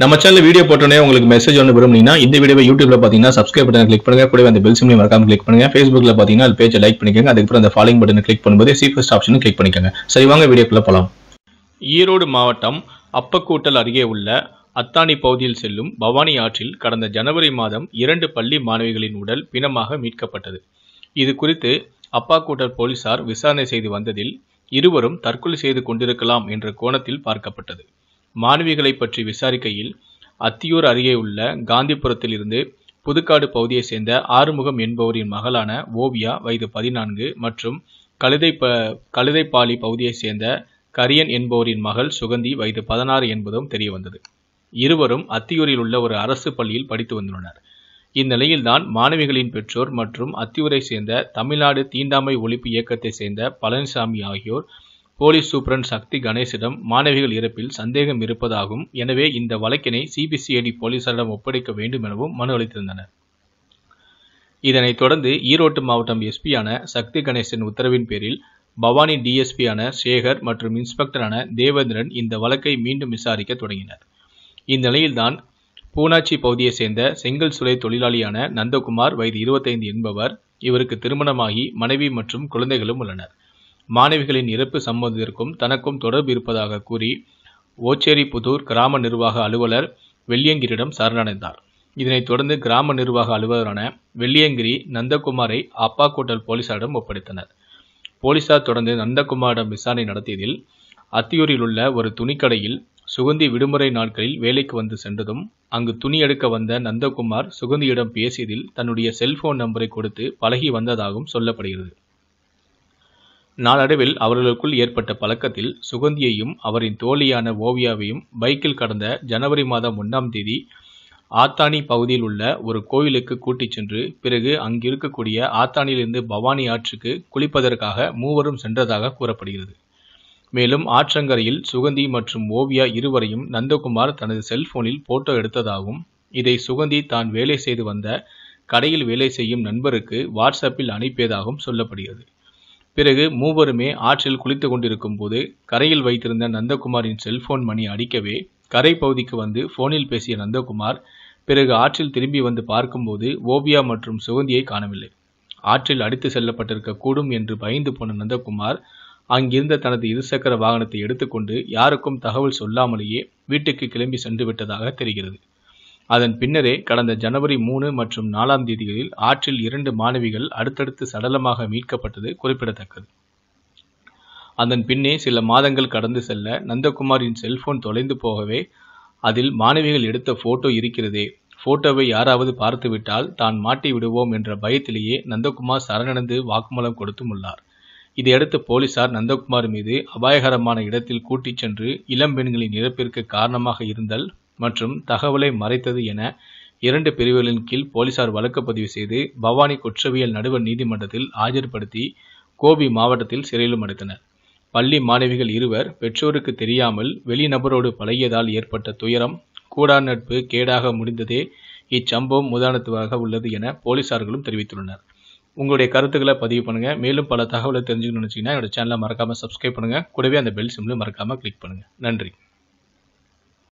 நம்ம channel video போட்டோன்னே உங்களுக்கு மெசேஜ் ஒன்று விரும்புனீங்கன்னா இந்த வீடியோ யூடியூப்ல பார்த்தீங்கன்னா சப்ஸ்கிரைப் பட்டன் கிளிக் பண்ணுங்க கூட அந்த பெல் சிம்லையும் மறக்காம கிளிக் பண்ணுங்க ஃபேஸ்புக்ல பார்த்தீங்கன்னா அது பேஜை லைக் பண்ணிக்கோங்க அதுக்கப்புறம் அந்த ஃபாலோயிங் பட்டன் கிளிக் பண்ணும்போது சீஃபஸ்ட் ஆப்ஷனும் கிளிக் பண்ணிக்கோங்க சரி வாங்க வீடியோக்குள்ள போகலாம் ஈரோடு மாவட்டம் அப்பக்கூட்டல் அருகே உள்ள அத்தானி பகுதியில் செல்லும் பவானி ஆற்றில் கடந்த ஜனவரி மாதம் இரண்டு பள்ளி மாணவிகளின் உடல் பிணமாக மீட்கப்பட்டது இது குறித்து அப்பாக்கூட்டல் போலீசார் விசாரணை செய்து வந்ததில் இருவரும் தற்கொலை செய்து கொண்டிருக்கலாம் என்ற கோணத்தில் பார்க்கப்பட்டது மாணவிகளை பற்றி விசாரிக்கையில் அத்தியூர் அருகே உள்ள காந்திபுரத்தில் இருந்து புதுக்காடு பகுதியைச் சேர்ந்த ஆறுமுகம் என்பவரின் மகளான ஓவியா வயது பதினான்கு மற்றும் கழுதை ப கழுதைப்பாளி பகுதியைச் சேர்ந்த கரியன் என்பவரின் மகள் சுகந்தி வயது பதினாறு என்பதும் தெரியவந்தது இருவரும் அத்தியூரில் உள்ள ஒரு அரசு பள்ளியில் படித்து வந்துள்ளனர் இந்நிலையில்தான் மாணவிகளின் பெற்றோர் மற்றும் அத்தியூரை சேர்ந்த தமிழ்நாடு தீண்டாமை ஒழிப்பு இயக்கத்தை சேர்ந்த பழனிசாமி ஆகியோர் போலீஸ் சூப்பரன் சக்தி கணேசிடம் மாணவிகள் இறப்பில் சந்தேகம் இருப்பதாகவும் எனவே இந்த வழக்கினை சிபிசிஐடி போலீசாரிடம் ஒப்படைக்க வேண்டும் எனவும் மனு அளித்திருந்தனர் இதனைத் தொடர்ந்து ஈரோட்டு மாவட்டம் எஸ்பியான சக்தி கணேசன் உத்தரவின் பேரில் பவானி டிஎஸ்பியான சேகர் மற்றும் இன்ஸ்பெக்டரான தேவேந்திரன் இந்த வழக்கை மீண்டும் விசாரிக்க தொடங்கினர் இந்நிலையில்தான் பூனாச்சி பகுதியைச் சேர்ந்த செங்கல் சுலை தொழிலாளியான நந்தகுமார் வயது இருபத்தைந்து என்பவர் இவருக்கு திருமணமாகி மனைவி மற்றும் குழந்தைகளும் உள்ளனர் மாணவிகளின் இறப்பு சம்பந்தத்திற்கும் தனக்கும் தொடர்பு இருப்பதாக கூறி ஓச்சேரி புதூர் கிராம நிர்வாக அலுவலர் வெள்ளியங்கிரிடம் சரணடைந்தார் இதனைத் தொடர்ந்து கிராம நிர்வாக அலுவலரான வெள்ளியங்கிரி நந்தகுமாரை அப்பா கூட்டல் போலீசாரிடம் ஒப்படைத்தனர் போலீசார் தொடர்ந்து நந்தகுமாரிடம் விசாரணை நடத்தியதில் அத்தியூரில் உள்ள ஒரு துணிக்கடையில் சுகந்தி விடுமுறை நாட்களில் வேலைக்கு வந்து சென்றதும் அங்கு துணி எடுக்க வந்த நந்தகுமார் சுகந்தியிடம் பேசியதில் தன்னுடைய செல்போன் நம்பரை கொடுத்து பழகி வந்ததாகவும் சொல்லப்படுகிறது நாளடைவில் அவர்களுக்குள் ஏற்பட்ட பழக்கத்தில் சுகந்தியையும் அவரின் தோழியான ஓவியாவையும் பைக்கில் கடந்த ஜனவரி மாதம் ஒன்றாம் தேதி ஆத்தானி பகுதியில் உள்ள ஒரு கோயிலுக்கு கூட்டிச் சென்று பிறகு அங்கிருக்கக்கூடிய ஆத்தானியிலிருந்து பவானி ஆற்றுக்கு குளிப்பதற்காக மூவரும் சென்றதாக கூறப்படுகிறது மேலும் ஆற்றங்கரையில் சுகந்தி மற்றும் ஓவியா இருவரையும் நந்தகுமார் தனது செல்போனில் போட்டோ எடுத்ததாகவும் இதை சுகந்தி தான் வேலை செய்து வந்த கடையில் வேலை செய்யும் நண்பருக்கு வாட்ஸ்அப்பில் அனுப்பியதாகவும் சொல்லப்படுகிறது பிறகு மூவருமே ஆற்றில் குளித்து கொண்டிருக்கும் போது கரையில் வைத்திருந்த நந்தகுமாரின் செல்போன் மணி அடிக்கவே கரை பகுதிக்கு வந்து போனில் பேசிய நந்தகுமார் பிறகு ஆற்றில் திரும்பி வந்து பார்க்கும்போது ஓவியா மற்றும் சுகந்தியை காணவில்லை ஆற்றில் அடித்து செல்லப்பட்டிருக்க கூடும் என்று பயந்து போன நந்தகுமார் அங்கிருந்த தனது இருசக்கர வாகனத்தை எடுத்துக்கொண்டு யாருக்கும் தகவல் சொல்லாமலேயே வீட்டுக்கு கிளம்பி சென்று விட்டதாக தெரிகிறது அதன் பின்னரே கடந்த ஜனவரி மூணு மற்றும் நாலாம் தேதிகளில் ஆற்றில் இரண்டு மாணவிகள் அடுத்தடுத்து சடலமாக மீட்கப்பட்டது குறிப்பிடத்தக்கது அதன் பின்னே சில மாதங்கள் கடந்து செல்ல நந்தகுமாரின் செல்போன் தொலைந்து போகவே அதில் மாணவிகள் எடுத்த போட்டோ இருக்கிறதே போட்டோவை யாராவது பார்த்துவிட்டால் தான் மாட்டி விடுவோம் என்ற பயத்திலேயே நந்தகுமார் சரணடைந்து வாக்குமூலம் கொடுத்தும் உள்ளார் இதையடுத்து போலீசார் நந்தகுமார் மீது அபாயகரமான இடத்தில் கூட்டிச் சென்று இளம் பெண்களின் இறப்பிற்கு காரணமாக இருந்தல் மற்றும் தகவலை மறைத்தது என இரண்டு பிரிவுகளின் கீழ் போலீசார் வழக்கு பதிவு செய்து பவானி குற்றவியல் நடுவர் நீதிமன்றத்தில் ஆஜர்படுத்தி கோபி மாவட்டத்தில் சிறையிலும் அடைத்தனர் பள்ளி மாணவிகள் இருவர் பெற்றோருக்கு தெரியாமல் வெளிநபரோடு பழகியதால் ஏற்பட்ட துயரம் கூடா நட்பு கேடாக முடிந்ததே இச்சம்பவம் உதாரணத்துவாக உள்ளது என போலீசார்களும் தெரிவித்துள்ளனர் உங்களுடைய கருத்துக்களை பதிவு பண்ணுங்கள் மேலும் பல தகவலை தெரிஞ்சுக்கணும்னு நினச்சிங்கன்னா என்னோட சேனலை மறக்காமல் சப்ஸ்கிரைப் பண்ணுங்கள் கூடவே அந்த பெல் சிம்லையும் மறக்காமல் கிளிக் பண்ணுங்கள் நன்றி